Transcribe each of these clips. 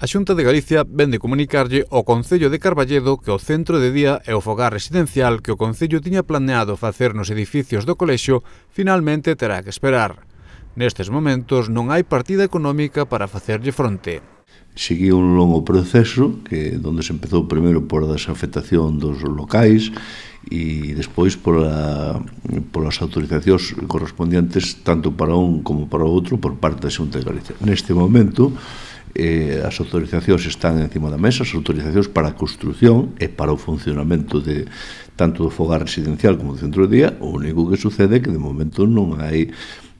A Xunta de Galicia vende comunicarlle ao Concello de Carballedo que o centro de día e o fogar residencial que o Concello tiña planeado facer nos edificios do colexio finalmente terá que esperar. Nestes momentos non hai partida económica para facerlle fronte. Seguiu un longo proceso que onde se empezou primeiro por a desafectación dos locais e despois pola, polas autorizacións correspondientes tanto para un como para outro por parte da Xunta de Galicia. Neste momento, eh, as autorizacións están encima da mesa, as autorizacións para a construción e para o funcionamento de tanto do fogar residencial como do centro de día, o único que sucede é que de momento non hai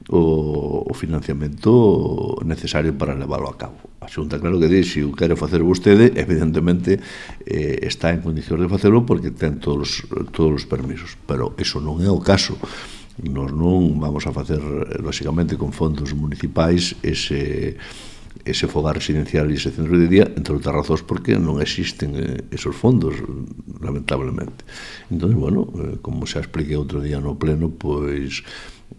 o, o financiamento necesario para leválo a cabo. A Xunta, claro que di, se o quere facer vostede, evidentemente eh, está en condición de facelo porque ten todos, todos os permisos, pero eso non é o caso nos non vamos a facer, eh, lóxicamente, con fondos municipais ese ese fogar residencial e ese centro de día, entre outras razóns porque non existen eh, esos fondos, lamentablemente. Entón, bueno, eh, como xa expliquei outro día no pleno, pois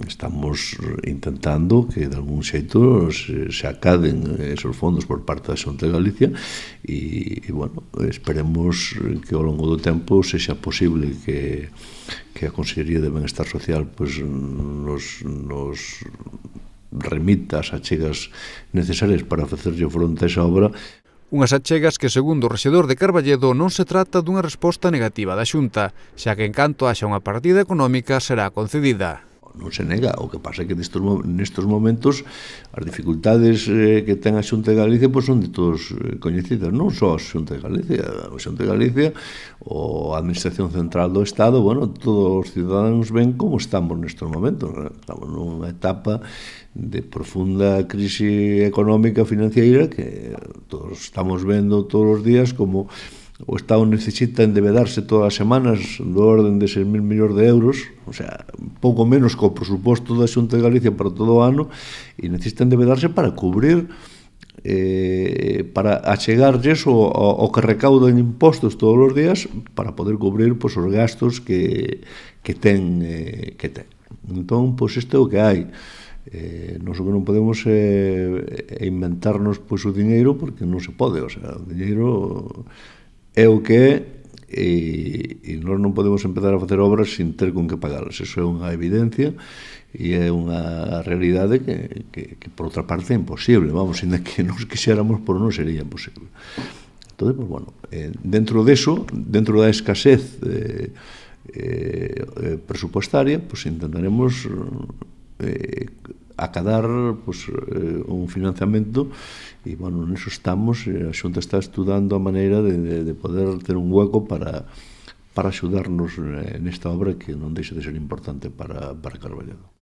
estamos intentando que de algún xeito se, se acaden esos fondos por parte da Xunta de Galicia e, e bueno, esperemos que ao longo do tempo sexa posible que, que a Consellería de Benestar Social pues, nos, nos remita as achegas necesarias para facerlle fronte a esa obra. Unhas achegas que, segundo o rexedor de Carballedo, non se trata dunha resposta negativa da Xunta, xa que en canto haxa unha partida económica será concedida non se nega, o que pasa é que nestos, nestos momentos as dificultades eh, que ten a Xunta de Galicia pois son de todos eh, coñecidas, non só a Xunta de Galicia, a Xunta de Galicia ou a Administración Central do Estado, bueno, todos os cidadanos ven como estamos nestos momentos, estamos nunha etapa de profunda crise económica financeira que todos estamos vendo todos os días como o Estado necesita endevedarse todas as semanas do orden de 6.000 millóns de euros, o sea, pouco menos co presuposto da Xunta de Galicia para todo o ano, e necesita endevedarse para cubrir eh, para achegarlles o, o, o que recaudan impostos todos os días para poder cubrir pois, os gastos que, que ten eh, que ten. Entón, pois isto é o que hai. Eh, nos o que non podemos eh, inventarnos pois o diñeiro porque non se pode, o sea, o diñeiro é o que é e, e nós non podemos empezar a facer obras sin ter con que pagarlas. Eso é unha evidencia e é unha realidade que, que, que por outra parte é imposible. Vamos, ainda que nos quixéramos, por non sería imposible. Entón, pues, pois, bueno, eh, dentro deso, dentro da escasez eh, eh, presupuestaria, pues pois intentaremos eh, acadar pues, eh, un financiamento e, bueno, neso estamos, eh, a Xunta está estudando a maneira de, de, de poder ter un hueco para para axudarnos eh, nesta obra que non deixa de ser importante para, para Carballedo.